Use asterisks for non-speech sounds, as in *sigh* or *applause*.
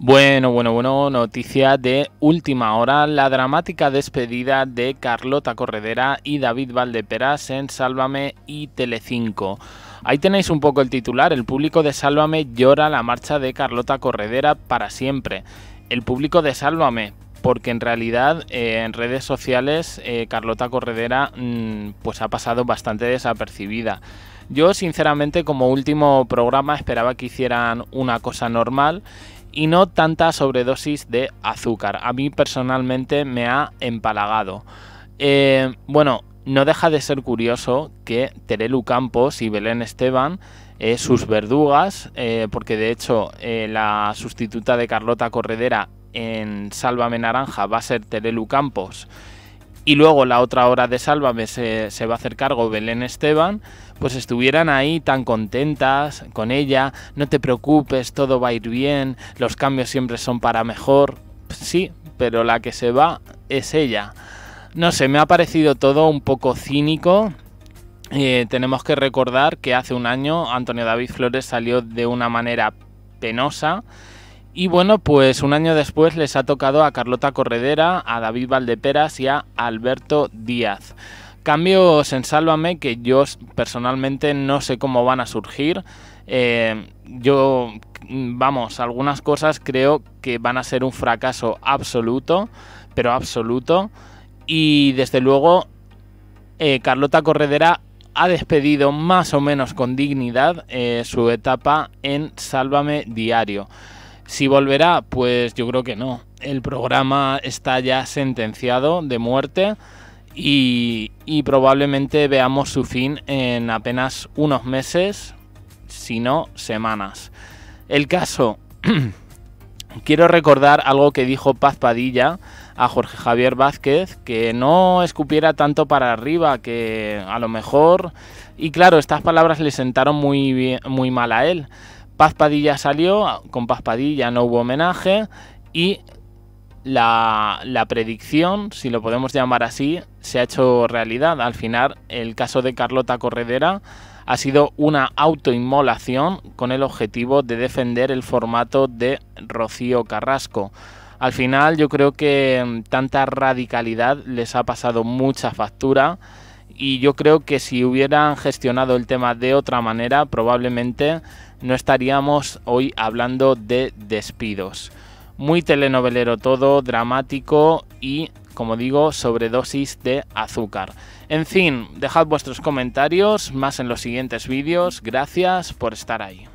Bueno, bueno, bueno, noticia de última hora, la dramática despedida de Carlota Corredera y David Valdeperas en Sálvame y Telecinco. Ahí tenéis un poco el titular, el público de Sálvame llora la marcha de Carlota Corredera para siempre. El público de Sálvame, porque en realidad eh, en redes sociales eh, Carlota Corredera mm, pues ha pasado bastante desapercibida. Yo sinceramente como último programa esperaba que hicieran una cosa normal y no tanta sobredosis de azúcar. A mí personalmente me ha empalagado. Eh, bueno, no deja de ser curioso que Terelu Campos y Belén Esteban, eh, sus verdugas, eh, porque de hecho la sustituta de Carlota Corredera en Sálvame Naranja va a ser Terelu Campos y luego la otra hora de Sálvame se, se, va a hacer cargo Belén Esteban, pues estuvieran ahí tan contentas con ella, no te preocupes, todo va a ir bien, los cambios siempre son para mejor. Sí, pero la que se va es ella. No sé, me ha parecido todo un poco cínico. Eh, tenemos que recordar que hace un año Antonio David Flores salió de una manera penosa y bueno, pues un año después les ha tocado a Carlota Corredera, a David Valdeperas y a Alberto Díaz. Cambios en Sálvame que yo personalmente no sé cómo van a surgir. Eh, yo, vamos, algunas cosas creo que van a ser un fracaso absoluto, pero absoluto. Y desde luego, eh, Carlota Corredera ha despedido más o menos con dignidad eh, su etapa en Sálvame Diario. Si volverá, pues yo creo que no. El programa está ya sentenciado de muerte y, probablemente veamos su fin en apenas unos meses, si no semanas. El caso... *clears throat* Quiero recordar algo que dijo Paz Padilla a Jorge Javier Vázquez, que no escupiera tanto para arriba, que a lo mejor... Y claro, estas palabras le sentaron muy, muy mal a él. Paz Padilla salió, ah, con Paz Padilla no hubo homenaje y la, la, predicción, si lo podemos llamar así, se ha hecho realidad. Al final, el caso de Carlota Corredera ha sido una autoinmolación con el objetivo de defender el formato de Rocío Carrasco. Al final yo creo que mm, tanta radicalidad les ha pasado mucha factura y yo creo que si hubieran gestionado el tema de otra manera, probablemente no estaríamos hoy hablando de despidos. Muy telenovelero todo, dramático y, como digo, sobredosis de azúcar. En fin, dejad vuestros comentarios más en los siguientes vídeos. Gracias por estar ahí.